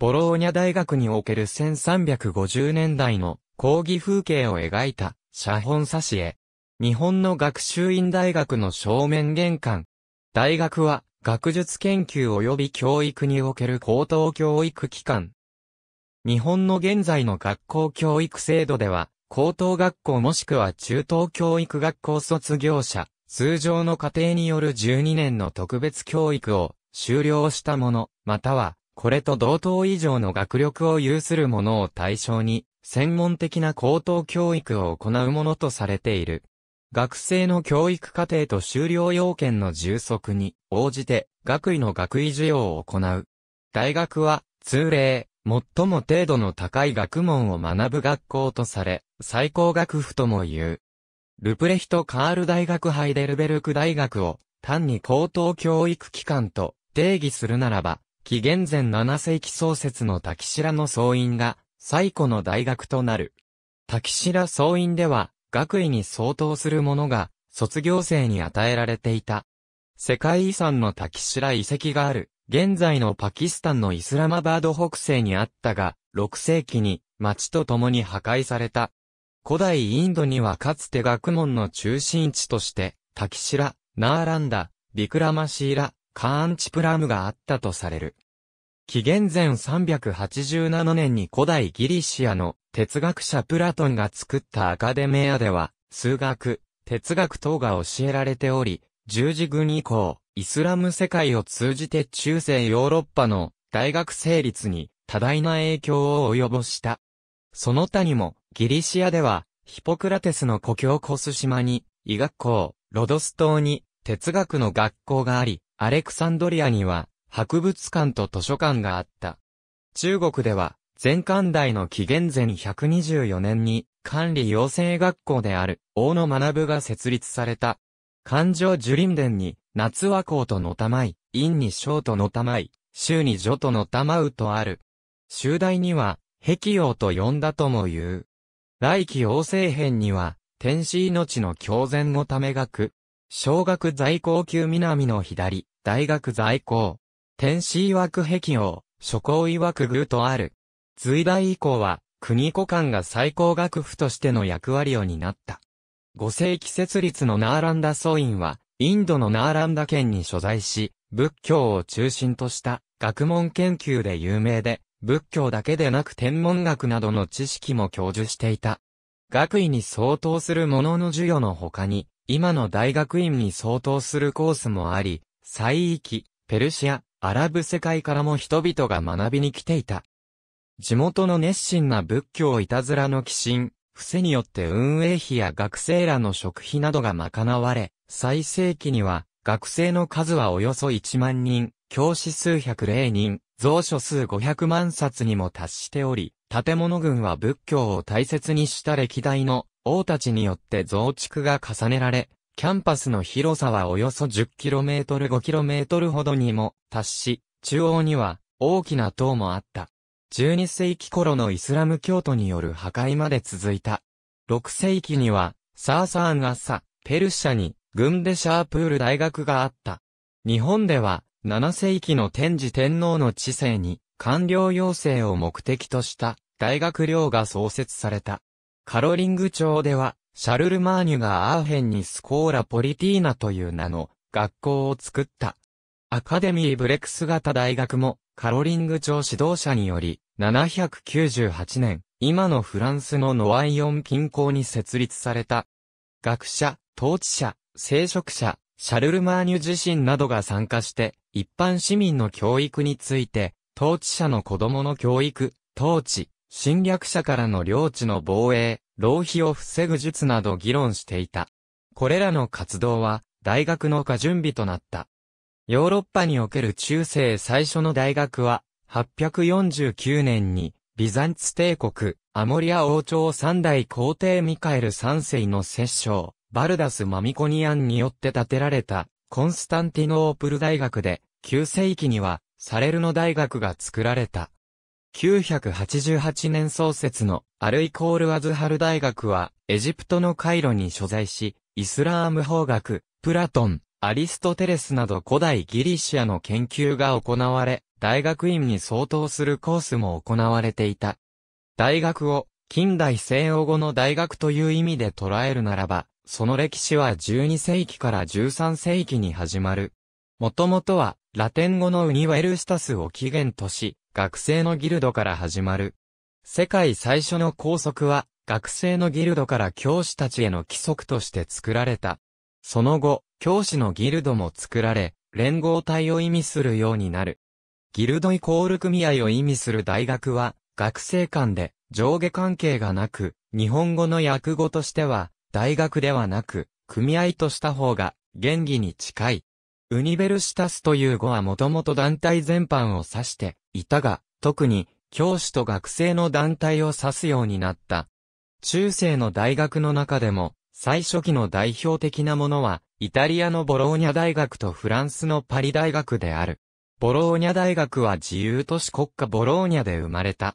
ボローニャ大学における1350年代の講義風景を描いた写本挿絵。日本の学習院大学の正面玄関。大学は学術研究及び教育における高等教育機関。日本の現在の学校教育制度では、高等学校もしくは中等教育学校卒業者、通常の家庭による12年の特別教育を修了した者、またはこれと同等以上の学力を有する者を対象に、専門的な高等教育を行うものとされている。学生の教育課程と修了要件の充足に応じて学位の学位授与を行う。大学は通例、最も程度の高い学問を学ぶ学校とされ、最高学府とも言う。ルプレヒト・カール大学ハイデルベルク大学を単に高等教育機関と定義するならば、紀元前7世紀創設の滝白の総院が、最古の大学となる。滝白総院では、学位に相当するものが、卒業生に与えられていた。世界遺産の滝白遺跡がある、現在のパキスタンのイスラマバード北西にあったが、6世紀に、町と共に破壊された。古代インドにはかつて学問の中心地として、タキシラ、ナーランダ、ビクラマシーラ、カーンチプラムがあったとされる。紀元前387年に古代ギリシアの哲学者プラトンが作ったアカデメアでは、数学、哲学等が教えられており、十字軍以降、イスラム世界を通じて中世ヨーロッパの大学成立に多大な影響を及ぼした。その他にも、ギリシアでは、ヒポクラテスの故郷コス島に、医学校、ロドス島に、哲学の学校があり、アレクサンドリアには、博物館と図書館があった。中国では、前漢代の紀元前124年に、管理養成学校である、大野学が設立された。環状樹林伝に、夏和光とのたまい、陰に小とのたまい、州に女とのたまうとある。集大には、壁王と呼んだとも言う。来期王政編には、天使命の教前のため学、小学在校級南の左、大学在校。天使曰く壁王、諸侯曰く偶とある。隋代以降は、国古間が最高学府としての役割を担った。五世紀設立のナーランダ僧院は、インドのナーランダ県に所在し、仏教を中心とした学問研究で有名で、仏教だけでなく天文学などの知識も教授していた。学位に相当するものの授与の他に、今の大学院に相当するコースもあり、西域、ペルシア、アラブ世界からも人々が学びに来ていた。地元の熱心な仏教いたずらの寄進、伏せによって運営費や学生らの食費などが賄われ、最盛期には、学生の数はおよそ1万人、教師数百0人、蔵書数500万冊にも達しており、建物群は仏教を大切にした歴代の王たちによって増築が重ねられ、キャンパスの広さはおよそ 10km5km ほどにも達し、中央には大きな塔もあった。12世紀頃のイスラム教徒による破壊まで続いた。6世紀には、サーサーンアッサ、ペルシャに、軍でシャープール大学があった。日本では、7世紀の天智天皇の治世に、官僚要請を目的とした、大学寮が創設された。カロリング町では、シャルルマーニュがアーヘンにスコーラポリティーナという名の学校を作った。アカデミーブレクス型大学もカロリング朝指導者により798年、今のフランスのノワイオン近郊に設立された。学者、統治者、聖職者、シャルルマーニュ自身などが参加して、一般市民の教育について、統治者の子供の教育、統治、侵略者からの領地の防衛、浪費を防ぐ術など議論していた。これらの活動は、大学の下準備となった。ヨーロッパにおける中世最初の大学は、849年に、ビザンツ帝国、アモリア王朝三代皇帝ミカエル三世の摂政、バルダス・マミコニアンによって建てられた、コンスタンティノープル大学で、9世紀には、サレルの大学が作られた。988年創設のアルイコール・アズハル大学は、エジプトのカイロに所在し、イスラーム法学、プラトン、アリストテレスなど古代ギリシアの研究が行われ、大学院に相当するコースも行われていた。大学を近代西欧語の大学という意味で捉えるならば、その歴史は12世紀から13世紀に始まる。もともとは、ラテン語のウニウェルスタスを起源とし、学生のギルドから始まる。世界最初の校則は、学生のギルドから教師たちへの規則として作られた。その後、教師のギルドも作られ、連合体を意味するようになる。ギルドイコール組合を意味する大学は、学生間で上下関係がなく、日本語の訳語としては、大学ではなく、組合とした方が、原義に近い。ウニベルシタスという語はもともと団体全般を指していたが、特に教師と学生の団体を指すようになった。中世の大学の中でも、最初期の代表的なものは、イタリアのボローニャ大学とフランスのパリ大学である。ボローニャ大学は自由都市国家ボローニャで生まれた。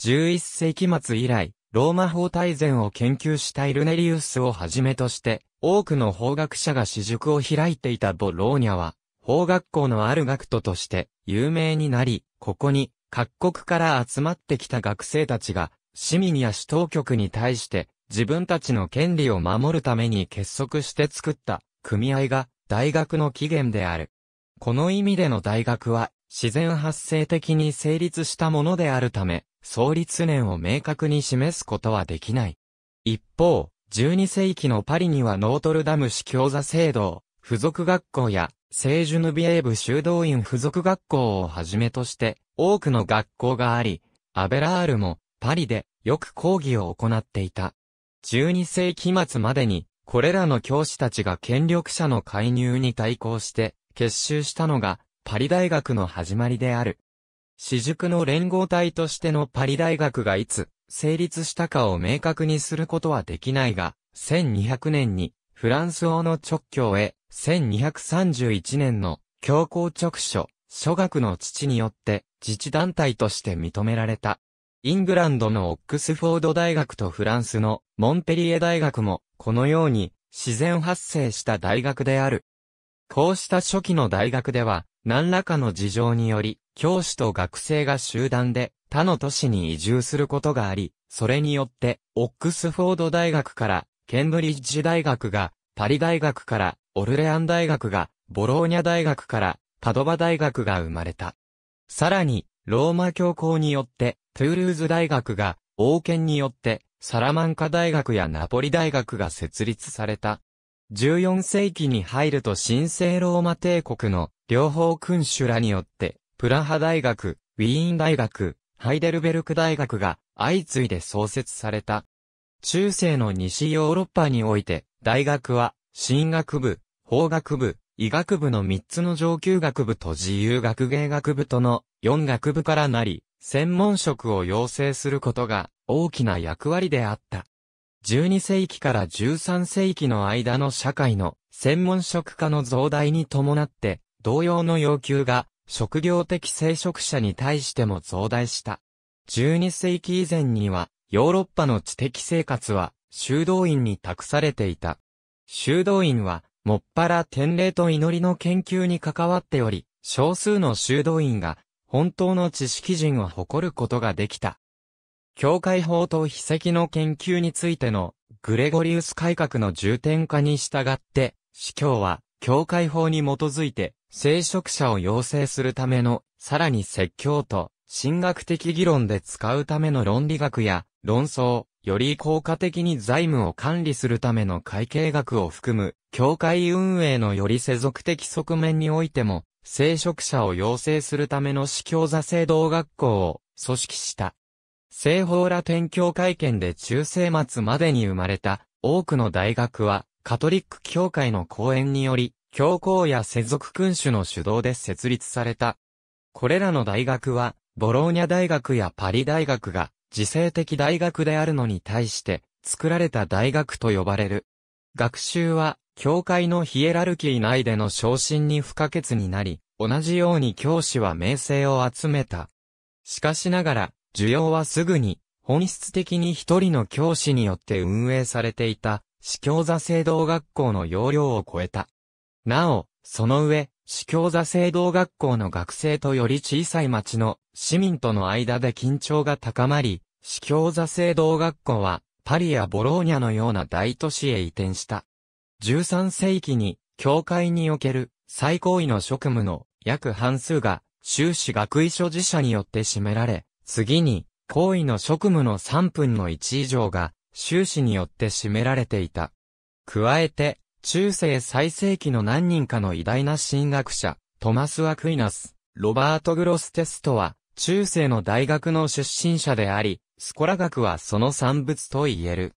11世紀末以来、ローマ法大全を研究したイルネリウスをはじめとして、多くの法学者が私塾を開いていたボローニャは、法学校のある学徒として有名になり、ここに各国から集まってきた学生たちが、市民や市当局に対して自分たちの権利を守るために結束して作った組合が大学の起源である。この意味での大学は自然発生的に成立したものであるため、創立年を明確に示すことはできない。一方、12世紀のパリにはノートルダム市教座制度、付属学校や、聖ジュヌビエーブ修道院付属学校をはじめとして、多くの学校があり、アベラールも、パリで、よく講義を行っていた。12世紀末までに、これらの教師たちが権力者の介入に対抗して、結集したのが、パリ大学の始まりである。私塾の連合体としてのパリ大学がいつ、成立したかを明確にすることはできないが、1200年にフランス王の直教へ、1231年の教皇直書、諸学の父によって自治団体として認められた。イングランドのオックスフォード大学とフランスのモンペリエ大学もこのように自然発生した大学である。こうした初期の大学では何らかの事情により教師と学生が集団で他の都市に移住することがあり、それによって、オックスフォード大学から、ケンブリッジ大学が、パリ大学から、オルレアン大学が、ボローニャ大学から、パドバ大学が生まれた。さらに、ローマ教皇によって、トゥールーズ大学が、王権によって、サラマンカ大学やナポリ大学が設立された。14世紀に入ると神聖ローマ帝国の両方君主らによって、プラハ大学、ウィーン大学、ハイデルベルク大学が相次いで創設された。中世の西ヨーロッパにおいて、大学は、神学部、法学部、医学部の3つの上級学部と自由学芸学部との4学部からなり、専門職を養成することが大きな役割であった。12世紀から13世紀の間の社会の専門職化の増大に伴って、同様の要求が職業的聖職者に対しても増大した。12世紀以前には、ヨーロッパの知的生活は、修道院に託されていた。修道院は、もっぱら天霊と祈りの研究に関わっており、少数の修道院が、本当の知識人を誇ることができた。教会法と秘跡の研究についての、グレゴリウス改革の重点化に従って、司教は、教会法に基づいて、聖職者を養成するための、さらに説教と、神学的議論で使うための論理学や、論争、より効果的に財務を管理するための会計学を含む、教会運営のより世俗的側面においても、聖職者を養成するための司教座制同学校を組織した。聖法羅天教会圏で中世末までに生まれた多くの大学は、カトリック教会の講演により、教皇や世俗君主の主導で設立された。これらの大学は、ボローニャ大学やパリ大学が、自制的大学であるのに対して、作られた大学と呼ばれる。学習は、教会のヒエラルキー内での昇進に不可欠になり、同じように教師は名声を集めた。しかしながら、需要はすぐに、本質的に一人の教師によって運営されていた司教座制道学校の要領を超えた。なお、その上、司教座制道学校の学生とより小さい町の市民との間で緊張が高まり、司教座制道学校はパリやボローニャのような大都市へ移転した。13世紀に、教会における最高位の職務の約半数が修士学位所持者によって占められ、次に、高位の職務の3分の1以上が習氏によって占められていた。加えて、中世最盛期の何人かの偉大な神学者、トマス・アクイナス、ロバート・グロステストは、中世の大学の出身者であり、スコラ学はその産物と言える。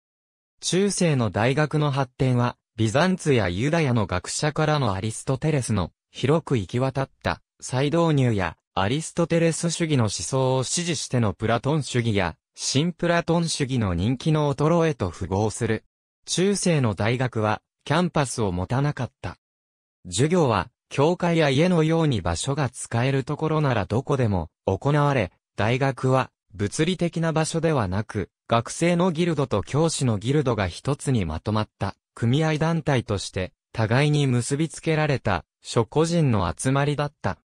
中世の大学の発展は、ビザンツやユダヤの学者からのアリストテレスの広く行き渡った再導入やアリストテレス主義の思想を支持してのプラトン主義や新プラトン主義の人気の衰えと符合する。中世の大学は、キャンパスを持たなかった。授業は、教会や家のように場所が使えるところならどこでも行われ、大学は物理的な場所ではなく、学生のギルドと教師のギルドが一つにまとまった組合団体として、互いに結びつけられた諸個人の集まりだった。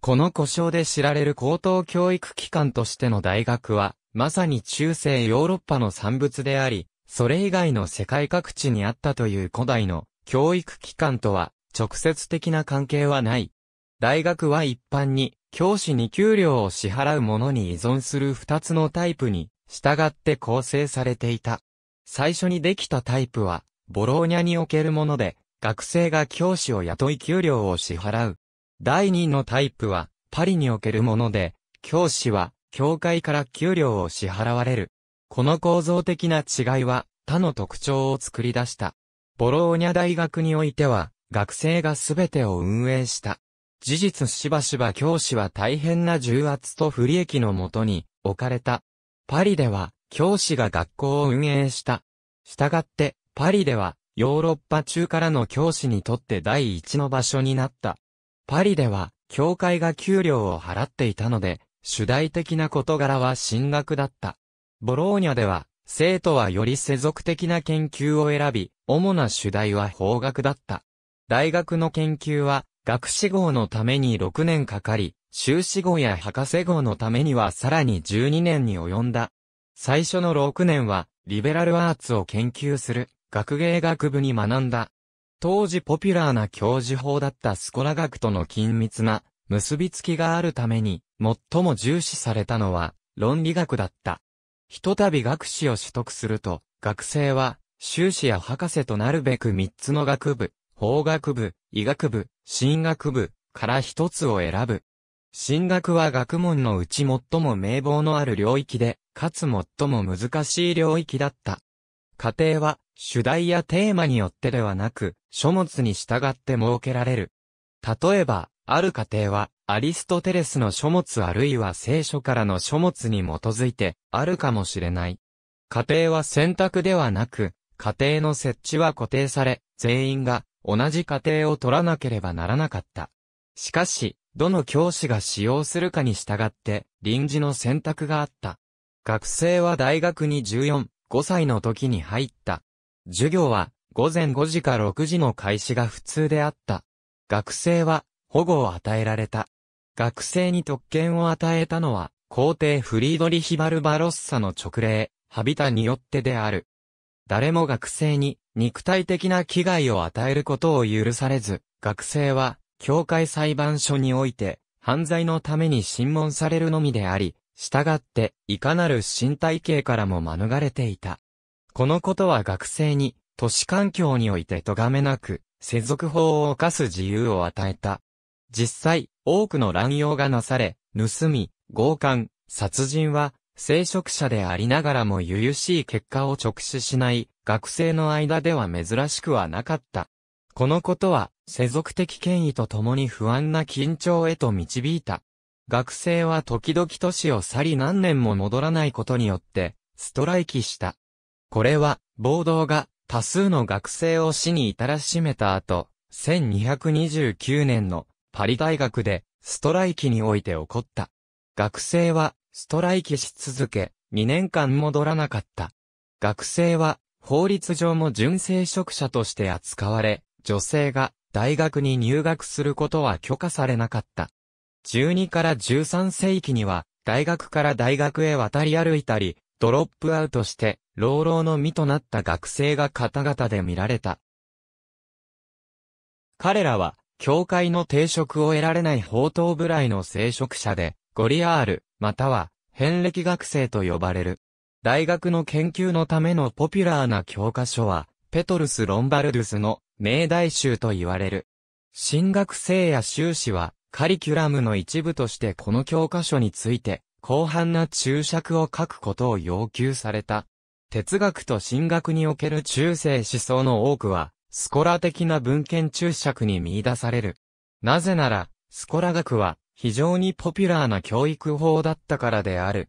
この故障で知られる高等教育機関としての大学は、まさに中世ヨーロッパの産物であり、それ以外の世界各地にあったという古代の教育機関とは直接的な関係はない。大学は一般に教師に給料を支払うものに依存する二つのタイプに従って構成されていた。最初にできたタイプはボローニャにおけるもので学生が教師を雇い給料を支払う。第二のタイプはパリにおけるもので教師は教会から給料を支払われる。この構造的な違いは他の特徴を作り出した。ボローニャ大学においては、学生が全てを運営した。事実しばしば教師は大変な重圧と不利益のもとに置かれた。パリでは教師が学校を運営した。したがってパリではヨーロッパ中からの教師にとって第一の場所になった。パリでは教会が給料を払っていたので主題的な事柄は進学だった。ボローニャでは、生徒はより世俗的な研究を選び、主な主題は法学だった。大学の研究は、学士号のために6年かかり、修士号や博士号のためにはさらに12年に及んだ。最初の6年は、リベラルアーツを研究する、学芸学部に学んだ。当時ポピュラーな教授法だったスコラ学との緊密な結びつきがあるために、最も重視されたのは、論理学だった。ひとたび学士を取得すると、学生は、修士や博士となるべく三つの学部、法学部、医学部、進学部から一つを選ぶ。進学は学問のうち最も名望のある領域で、かつ最も難しい領域だった。家庭は、主題やテーマによってではなく、書物に従って設けられる。例えば、ある家庭は、アリストテレスの書物あるいは聖書からの書物に基づいてあるかもしれない。家庭は選択ではなく、家庭の設置は固定され、全員が同じ家庭を取らなければならなかった。しかし、どの教師が使用するかに従って、臨時の選択があった。学生は大学に14、5歳の時に入った。授業は、午前5時か6時の開始が普通であった。学生は、保護を与えられた。学生に特権を与えたのは、皇帝フリードリヒ・バルバロッサの直令、ハビタによってである。誰も学生に肉体的な危害を与えることを許されず、学生は、教会裁判所において、犯罪のために審問されるのみであり、従って、いかなる身体系からも免れていた。このことは学生に、都市環境において咎めなく、世俗法を犯す自由を与えた。実際、多くの乱用がなされ、盗み、強姦、殺人は、聖職者でありながらも由しい結果を直視しない、学生の間では珍しくはなかった。このことは、世俗的権威とともに不安な緊張へと導いた。学生は時々都市を去り何年も戻らないことによって、ストライキした。これは、暴動が多数の学生を死に至らしめた後、1229年のパリ大学でストライキにおいて起こった。学生はストライキし続け、2年間戻らなかった。学生は法律上も純正職者として扱われ、女性が大学に入学することは許可されなかった。12から13世紀には、大学から大学へ渡り歩いたり、ドロップアウトして、老老の身となった学生が方々で見られた。彼らは、教会の定職を得られない宝刀部来の聖職者で、ゴリアール、または、遍歴学生と呼ばれる。大学の研究のためのポピュラーな教科書は、ペトルス・ロンバルドゥスの命題集と言われる。進学生や修士は、カリキュラムの一部としてこの教科書について、広範な注釈を書くことを要求された。哲学と神学における中世思想の多くは、スコラ的な文献注釈に見出される。なぜなら、スコラ学は非常にポピュラーな教育法だったからである。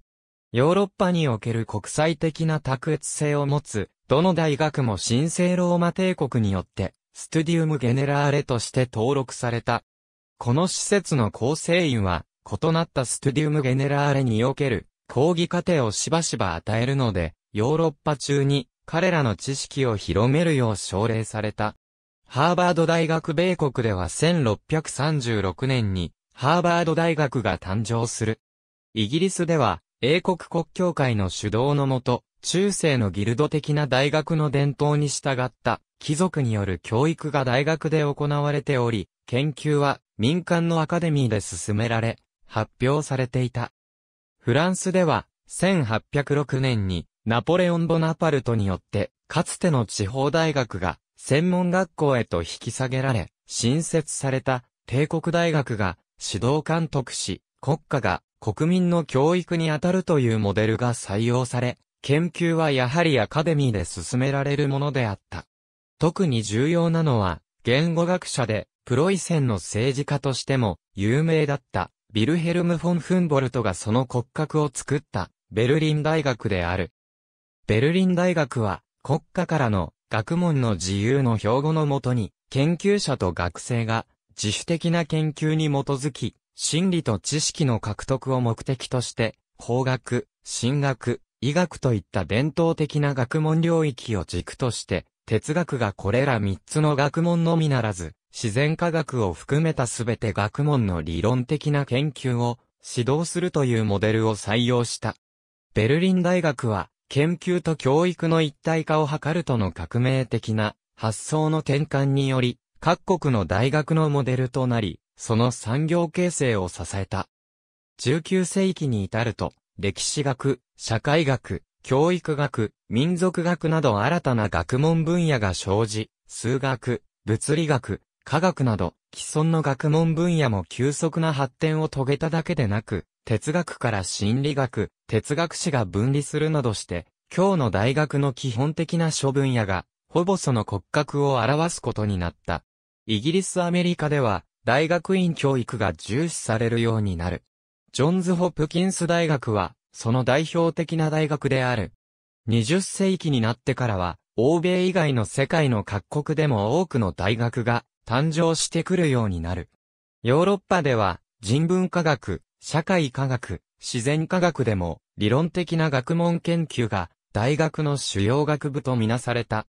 ヨーロッパにおける国際的な卓越性を持つ、どの大学も神聖ローマ帝国によって、ストゥディウム・ゲネラーレとして登録された。この施設の構成員は、異なったストゥディウム・ゲネラーレにおける、講義過程をしばしば与えるので、ヨーロッパ中に彼らの知識を広めるよう奨励された。ハーバード大学米国では1636年にハーバード大学が誕生する。イギリスでは英国国教会の主導のもと、中世のギルド的な大学の伝統に従った貴族による教育が大学で行われており、研究は民間のアカデミーで進められ、発表されていた。フランスでは1806年にナポレオン・ボナパルトによって、かつての地方大学が、専門学校へと引き下げられ、新設された帝国大学が指導監督し、国家が国民の教育に当たるというモデルが採用され、研究はやはりアカデミーで進められるものであった。特に重要なのは、言語学者で、プロイセンの政治家としても有名だった、ビルヘルム・フォン・フンボルトがその骨格を作った、ベルリン大学である。ベルリン大学は、国家からの学問の自由の標語のもとに、研究者と学生が自主的な研究に基づき、心理と知識の獲得を目的として、法学、神学、医学といった伝統的な学問領域を軸として、哲学がこれら3つの学問のみならず、自然科学を含めたすべて学問の理論的な研究を指導するというモデルを採用した。ベルリン大学は研究と教育の一体化を図るとの革命的な発想の転換により、各国の大学のモデルとなり、その産業形成を支えた。19世紀に至ると、歴史学、社会学、教育学、民族学など新たな学問分野が生じ、数学、物理学、科学など、既存の学問分野も急速な発展を遂げただけでなく、哲学から心理学、哲学史が分離するなどして、今日の大学の基本的な諸分野が、ほぼその骨格を表すことになった。イギリスアメリカでは、大学院教育が重視されるようになる。ジョンズ・ホプキンス大学は、その代表的な大学である。20世紀になってからは、欧米以外の世界の各国でも多くの大学が誕生してくるようになる。ヨーロッパでは、人文科学、社会科学、自然科学でも理論的な学問研究が大学の主要学部とみなされた。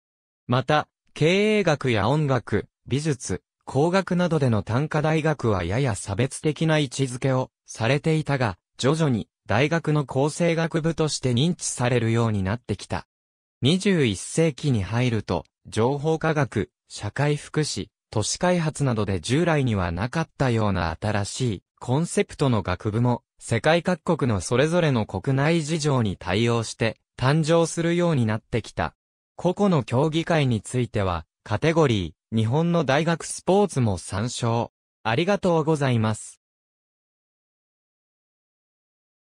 また、経営学や音楽、美術、工学などでの単科大学はやや差別的な位置づけをされていたが、徐々に大学の構成学部として認知されるようになってきた。21世紀に入ると、情報科学、社会福祉、都市開発などで従来にはなかったような新しいコンセプトの学部も、世界各国のそれぞれの国内事情に対応して、誕生するようになってきた。個々の競技会については、カテゴリー、日本の大学スポーツも参照。ありがとうございます。